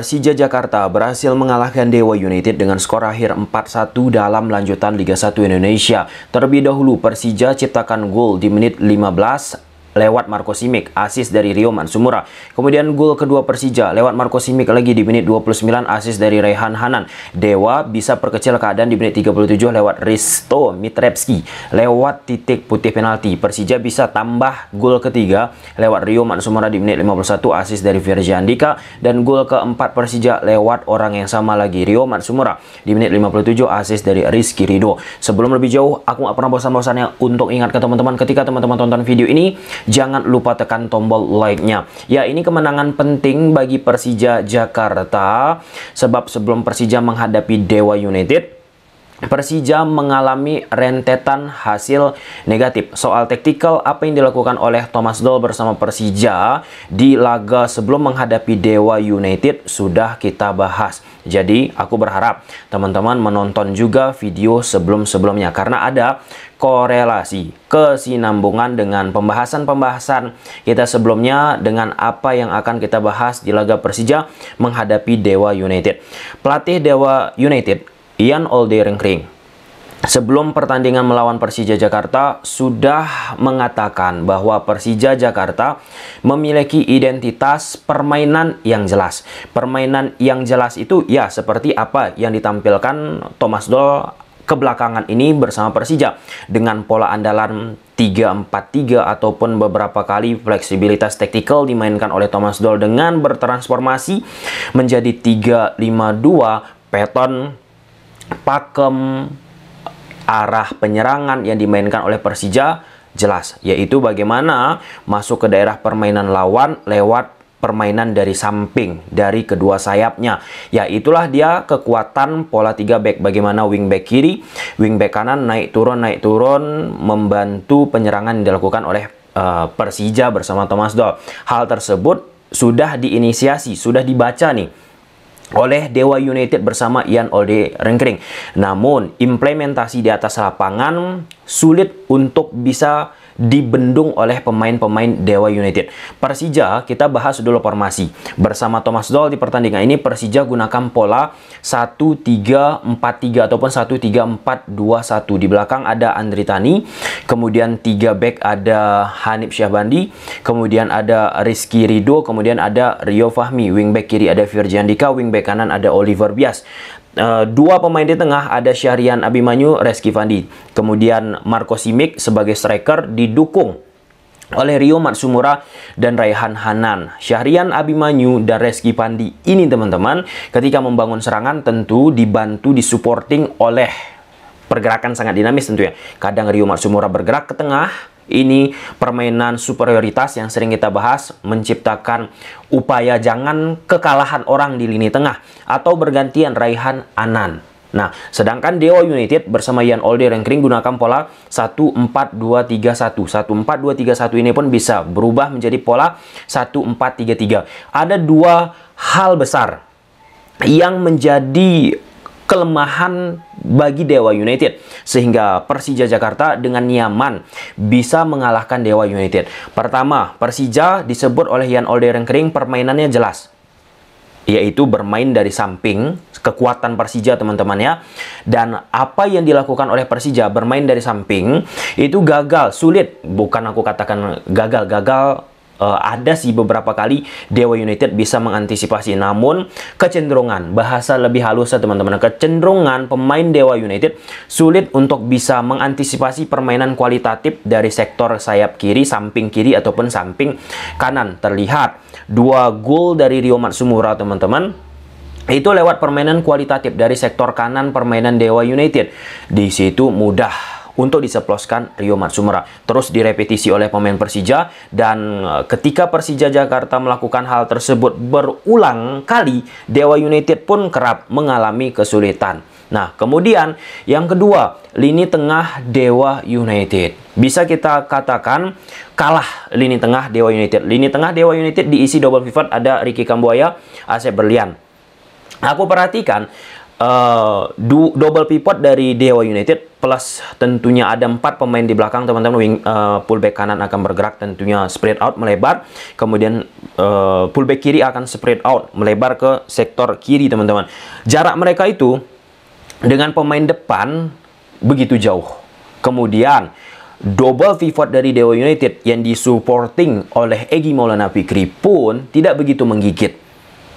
Persija Jakarta berhasil mengalahkan Dewa United dengan skor akhir 4-1 dalam lanjutan Liga 1 Indonesia. Terlebih dahulu Persija ciptakan gol di menit 15 lewat Marco Simic, asis dari Rio Mansumura. Kemudian gol kedua Persija lewat Marco Simic lagi di menit 29, asis dari Rehan Hanan. Dewa bisa perkecil keadaan di menit 37 lewat Risto Mitrepski. Lewat titik putih penalti, Persija bisa tambah gol ketiga lewat Rio Mansumura di menit 51, asis dari Virja Andika. Dan gol keempat Persija lewat orang yang sama lagi, Rio Mansumura. Di menit 57, asis dari Rizky Rido. Sebelum lebih jauh, aku nggak pernah bosan-bosannya untuk ingat ke teman-teman ketika teman-teman tonton video ini, jangan lupa tekan tombol like-nya. Ya, ini kemenangan penting bagi Persija Jakarta sebab sebelum Persija menghadapi Dewa United Persija mengalami rentetan hasil negatif. Soal taktikal apa yang dilakukan oleh Thomas Doll bersama Persija di laga sebelum menghadapi Dewa United sudah kita bahas. Jadi aku berharap teman-teman menonton juga video sebelum-sebelumnya karena ada korelasi kesinambungan dengan pembahasan-pembahasan kita sebelumnya dengan apa yang akan kita bahas di laga Persija menghadapi Dewa United. Pelatih Dewa United Ian Olderingring sebelum pertandingan melawan Persija Jakarta sudah mengatakan bahwa Persija Jakarta memiliki identitas permainan yang jelas. Permainan yang jelas itu ya seperti apa yang ditampilkan Thomas Doll kebelakangan ini bersama Persija dengan pola andalan 3-4-3 ataupun beberapa kali fleksibilitas taktikal dimainkan oleh Thomas Doll dengan bertransformasi menjadi 3-5-2 pattern pakem arah penyerangan yang dimainkan oleh Persija jelas yaitu bagaimana masuk ke daerah permainan lawan lewat permainan dari samping dari kedua sayapnya. Ya itulah dia kekuatan pola 3 back bagaimana wing back kiri, wing back kanan naik turun naik turun membantu penyerangan yang dilakukan oleh uh, Persija bersama Thomas Doll. Hal tersebut sudah diinisiasi, sudah dibaca nih oleh Dewa United bersama Ian Olde Rengkering, Namun, implementasi di atas lapangan sulit untuk bisa dibendung oleh pemain-pemain Dewa United. Persija, kita bahas dulu formasi. Bersama Thomas Doll di pertandingan ini, Persija gunakan pola 1-3-4-3 ataupun 1-3-4-2-1. Di belakang ada Andri Tani, kemudian 3 back ada Hanif Syahbandi, kemudian ada Rizky Rido, kemudian ada Rio Fahmi, wingback kiri ada Dika, wingback kanan ada Oliver Bias. Eh, dua pemain di tengah ada Syahrian Abimanyu, Reski Fandi. Kemudian Marco Simic sebagai striker didukung oleh Rio Matsumura dan Raihan Hanan, Syahrian Abimanyu dan Reski Pandi. Ini teman-teman, ketika membangun serangan tentu dibantu disupporting oleh pergerakan sangat dinamis tentunya. Kadang Rio Matsumura bergerak ke tengah, ini permainan superioritas yang sering kita bahas menciptakan upaya jangan kekalahan orang di lini tengah atau bergantian raihan Anan. Nah, sedangkan Dewa United bersama Ian Rengkring gunakan pola 1-4-2-3-1. ini pun bisa berubah menjadi pola 1433. Ada dua hal besar yang menjadi kelemahan bagi Dewa United sehingga Persija Jakarta dengan nyaman bisa mengalahkan Dewa United. Pertama, Persija disebut oleh Ian Olderenkering permainannya jelas yaitu bermain dari samping kekuatan Persija teman-teman ya dan apa yang dilakukan oleh Persija bermain dari samping itu gagal sulit bukan aku katakan gagal gagal uh, ada sih beberapa kali Dewa United bisa mengantisipasi. Namun kecenderungan bahasa lebih halus ya teman-teman. Kecenderungan pemain Dewa United sulit untuk bisa mengantisipasi permainan kualitatif dari sektor sayap kiri, samping kiri ataupun samping kanan. Terlihat dua gol dari Rio Matsumura teman-teman itu lewat permainan kualitatif dari sektor kanan permainan Dewa United. Di situ mudah untuk diseploskan Rio Matsumura. Terus direpetisi oleh pemain Persija dan eh, ketika Persija Jakarta melakukan hal tersebut berulang kali, Dewa United pun kerap mengalami kesulitan. Nah, kemudian yang kedua, lini tengah Dewa United. Bisa kita katakan kalah lini tengah Dewa United. Lini tengah Dewa United diisi double pivot ada Ricky Kambuaya, Asep Berlian. Aku perhatikan uh, double pivot dari Dewa United plus tentunya ada empat pemain di belakang teman-teman wing uh, eh, pullback kanan akan bergerak tentunya spread out melebar kemudian uh, eh, pullback kiri akan spread out melebar ke sektor kiri teman-teman jarak mereka itu dengan pemain depan begitu jauh kemudian double pivot dari Dewa United yang disupporting oleh Egi Maulana Fikri pun tidak begitu menggigit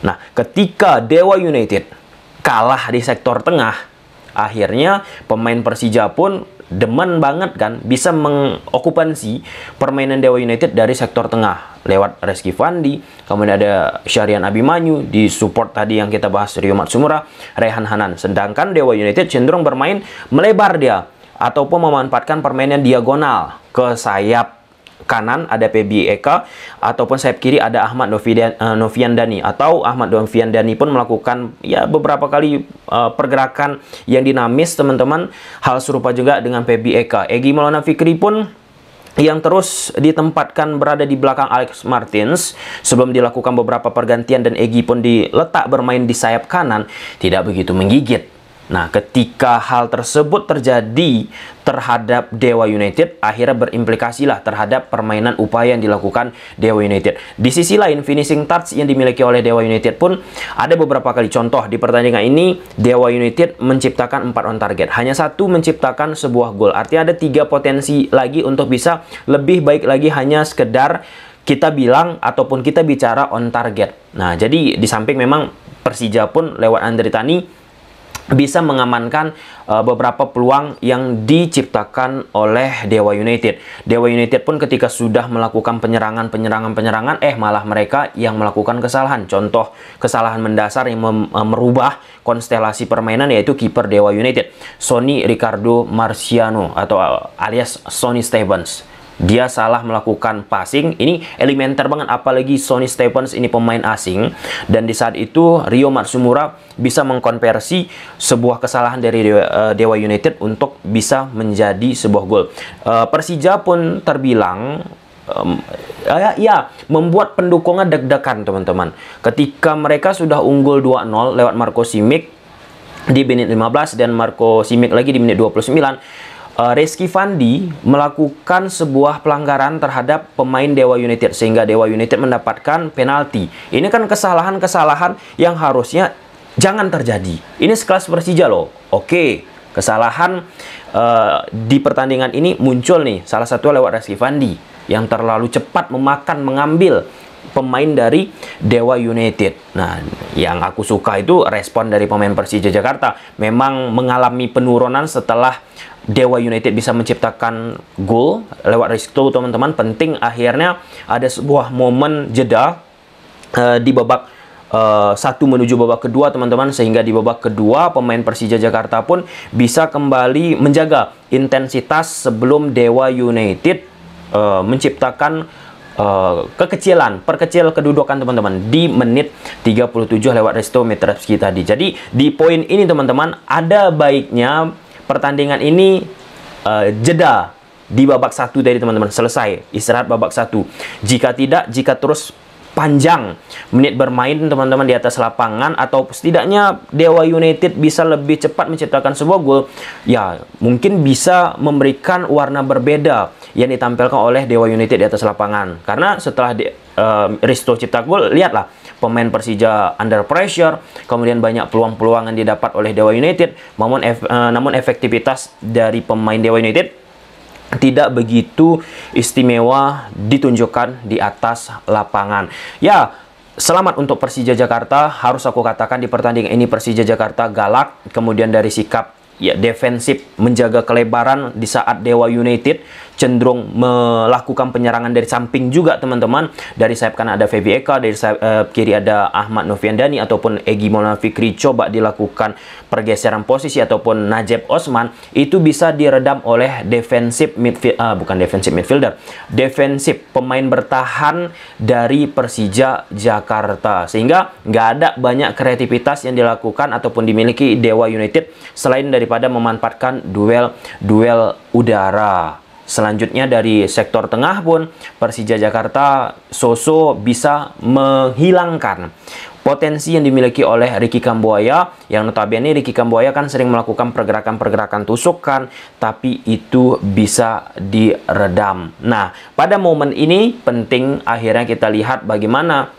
nah ketika Dewa United kalah di sektor tengah, akhirnya pemain Persija pun demen banget kan bisa mengokupansi permainan Dewa United dari sektor tengah lewat Reski Fandi, kemudian ada Syarian Abimanyu di support tadi yang kita bahas Rio Matsumura, Rehan Hanan. Sedangkan Dewa United cenderung bermain melebar dia ataupun memanfaatkan permainan diagonal ke sayap kanan ada Pebi Eka ataupun sayap kiri ada Ahmad eh, Novian, Dani atau Ahmad Novian Dani pun melakukan ya beberapa kali uh, pergerakan yang dinamis teman-teman hal serupa juga dengan Pebi Eka Egi Maulana Fikri pun yang terus ditempatkan berada di belakang Alex Martins sebelum dilakukan beberapa pergantian dan Egi pun diletak bermain di sayap kanan tidak begitu menggigit Nah, ketika hal tersebut terjadi terhadap Dewa United, akhirnya berimplikasilah terhadap permainan upaya yang dilakukan Dewa United. Di sisi lain, finishing touch yang dimiliki oleh Dewa United pun ada beberapa kali. Contoh, di pertandingan ini, Dewa United menciptakan 4 on target. Hanya satu menciptakan sebuah gol. Artinya ada tiga potensi lagi untuk bisa lebih baik lagi hanya sekedar kita bilang ataupun kita bicara on target. Nah, jadi di samping memang Persija pun lewat Andri bisa mengamankan uh, beberapa peluang yang diciptakan oleh Dewa United. Dewa United pun ketika sudah melakukan penyerangan, penyerangan, penyerangan, eh malah mereka yang melakukan kesalahan. Contoh kesalahan mendasar yang eh, merubah konstelasi permainan yaitu kiper Dewa United, Sony Ricardo Marciano atau eh, alias Sony Stevens dia salah melakukan passing ini elementer banget apalagi Sony Stephens ini pemain asing dan di saat itu Rio Matsumura bisa mengkonversi sebuah kesalahan dari Dewa, eh, United untuk bisa menjadi sebuah gol eh, Persija pun terbilang um, ya, ya membuat pendukungnya deg-degan teman-teman ketika mereka sudah unggul 2-0 lewat Marco Simic di menit 15 dan Marco Simic lagi di menit 29 Eh, Reski Fandi melakukan sebuah pelanggaran terhadap pemain Dewa United sehingga Dewa United mendapatkan penalti. Ini kan kesalahan-kesalahan yang harusnya jangan terjadi. Ini sekelas Persija loh. Oke, kesalahan uh, di pertandingan ini muncul nih. Salah satu lewat Reski Fandi yang terlalu cepat memakan mengambil pemain dari Dewa United. Nah, yang aku suka itu respon dari pemain Persija Jakarta. Memang mengalami penurunan setelah Dewa United bisa menciptakan gol lewat Risto teman-teman penting akhirnya ada sebuah momen jeda uh, di babak uh, satu menuju babak kedua teman-teman sehingga di babak kedua pemain Persija Jakarta pun bisa kembali menjaga intensitas sebelum Dewa United uh, menciptakan Eh, kekecilan, perkecil kedudukan teman-teman di menit 37 lewat resto meter kita tadi. Jadi di poin ini teman-teman ada baiknya pertandingan ini uh, jeda di babak satu tadi teman-teman selesai istirahat babak satu. Jika tidak, jika terus panjang menit bermain teman-teman di atas lapangan atau setidaknya Dewa United bisa lebih cepat menciptakan sebuah gol ya mungkin bisa memberikan warna berbeda yang ditampilkan oleh Dewa United di atas lapangan karena setelah di, uh, Risto cipta gol lihatlah pemain Persija under pressure, kemudian banyak peluang-peluang yang didapat oleh Dewa United, namun, ef, uh, namun efektivitas dari pemain Dewa United tidak begitu istimewa ditunjukkan di atas lapangan. Ya, Selamat untuk Persija Jakarta, harus aku katakan di pertandingan ini Persija Jakarta galak, kemudian dari sikap ya defensif menjaga kelebaran di saat Dewa United cenderung melakukan penyerangan dari samping juga teman-teman. Dari sayap kanan ada Fevi Eka, dari sayap uh, kiri ada Ahmad Noviandani ataupun Egi Mona Fikri coba dilakukan pergeseran posisi ataupun najib Osman itu bisa diredam oleh defensif midfield uh, ah, bukan defensif midfielder, defensif pemain bertahan dari Persija Jakarta sehingga nggak ada banyak kreativitas yang dilakukan ataupun dimiliki Dewa United selain daripada memanfaatkan duel-duel udara. Selanjutnya dari sektor tengah pun Persija Jakarta Soso bisa menghilangkan potensi yang dimiliki oleh Ricky Kamboya yang notabene Ricky Kamboya kan sering melakukan pergerakan-pergerakan tusukan tapi itu bisa diredam. Nah, pada momen ini penting akhirnya kita lihat bagaimana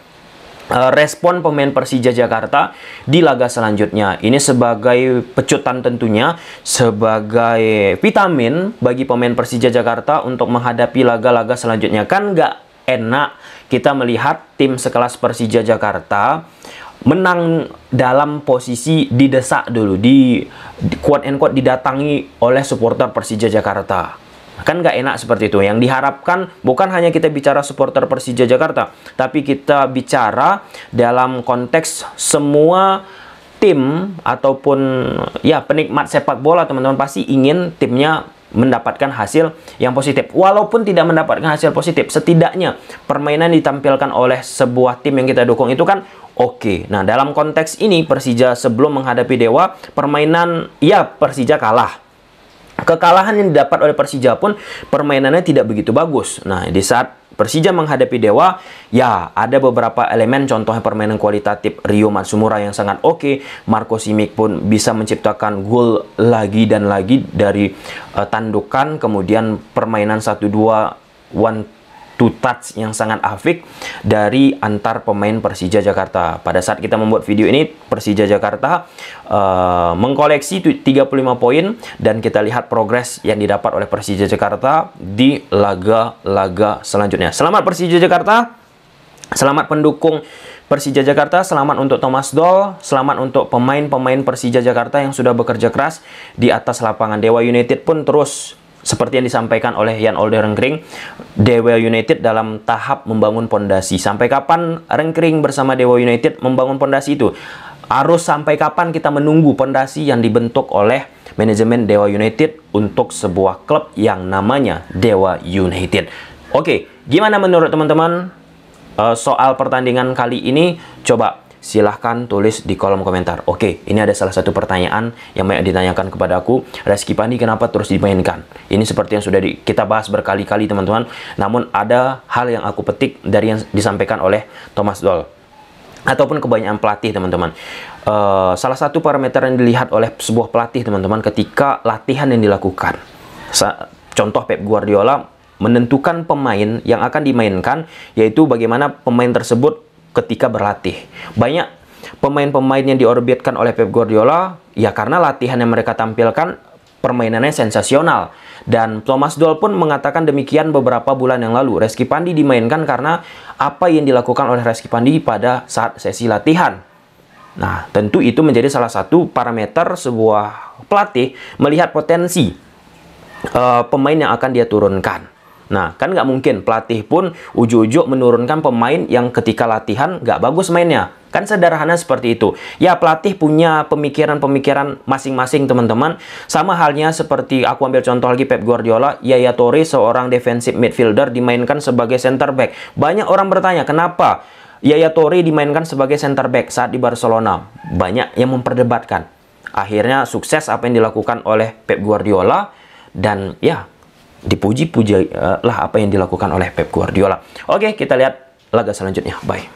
Eh, respon pemain Persija Jakarta di laga selanjutnya. Ini sebagai pecutan tentunya, sebagai vitamin bagi pemain Persija Jakarta untuk menghadapi laga-laga selanjutnya. Kan nggak enak kita melihat tim sekelas Persija Jakarta menang dalam posisi didesak dulu, di, di quote and didatangi oleh supporter Persija Jakarta Kan nggak enak seperti itu. Yang diharapkan bukan hanya kita bicara supporter Persija Jakarta, tapi kita bicara dalam konteks semua tim ataupun ya penikmat sepak bola teman-teman pasti ingin timnya mendapatkan hasil yang positif. Walaupun tidak mendapatkan hasil positif, setidaknya permainan ditampilkan oleh sebuah tim yang kita dukung itu kan oke. Okay. Nah, dalam konteks ini Persija sebelum menghadapi Dewa, permainan ya Persija kalah Kekalahan yang didapat oleh Persija pun permainannya tidak begitu bagus. Nah, di saat Persija menghadapi Dewa, ya ada beberapa elemen contohnya permainan kualitatif Rio Matsumura yang sangat oke, okay. Marco Simic pun bisa menciptakan gol lagi dan lagi dari uh, tandukan, kemudian permainan 1-2 one to touch yang sangat afik dari antar pemain Persija Jakarta. Pada saat kita membuat video ini, Persija Jakarta uh, mengkoleksi 35 poin dan kita lihat progres yang didapat oleh Persija Jakarta di laga-laga selanjutnya. Selamat Persija Jakarta. Selamat pendukung Persija Jakarta, selamat untuk Thomas Doll, selamat untuk pemain-pemain Persija Jakarta yang sudah bekerja keras di atas lapangan. Dewa United pun terus seperti yang disampaikan oleh Jan Olderengkring, Dewa United dalam tahap membangun pondasi. Sampai kapan Rengkring bersama Dewa United membangun pondasi itu? Harus sampai kapan kita menunggu pondasi yang dibentuk oleh manajemen Dewa United untuk sebuah klub yang namanya Dewa United. Oke, gimana menurut teman-teman eh, soal pertandingan kali ini? Coba silahkan tulis di kolom komentar. Oke, ini ada salah satu pertanyaan yang banyak ditanyakan kepada aku. Reski Pandi kenapa terus dimainkan? Ini seperti yang sudah di, kita bahas berkali-kali teman-teman. Namun ada hal yang aku petik dari yang disampaikan oleh Thomas Doll ataupun kebanyakan pelatih teman-teman. Uh, salah satu parameter yang dilihat oleh sebuah pelatih teman-teman ketika latihan yang dilakukan. Sa contoh Pep Guardiola menentukan pemain yang akan dimainkan yaitu bagaimana pemain tersebut ketika berlatih. Banyak pemain-pemain yang diorbitkan oleh Pep Guardiola ya karena latihan yang mereka tampilkan permainannya sensasional. Dan Thomas Doll pun mengatakan demikian beberapa bulan yang lalu. Reski Pandi dimainkan karena apa yang dilakukan oleh Reski Pandi pada saat sesi latihan. Nah, tentu itu menjadi salah satu parameter sebuah pelatih melihat potensi uh, pemain yang akan dia turunkan. Nah, kan nggak mungkin pelatih pun ujuk-ujuk menurunkan pemain yang ketika latihan nggak bagus mainnya. Kan sederhana seperti itu. Ya, pelatih punya pemikiran-pemikiran masing-masing, teman-teman. Sama halnya seperti aku ambil contoh lagi Pep Guardiola, Yaya Torre seorang defensive midfielder dimainkan sebagai center back. Banyak orang bertanya, kenapa Yaya Torre dimainkan sebagai center back saat di Barcelona? Banyak yang memperdebatkan. Akhirnya sukses apa yang dilakukan oleh Pep Guardiola dan ya dipuji-puji eh, lah apa yang dilakukan oleh Pep Guardiola. Oke, kita lihat laga selanjutnya. Bye.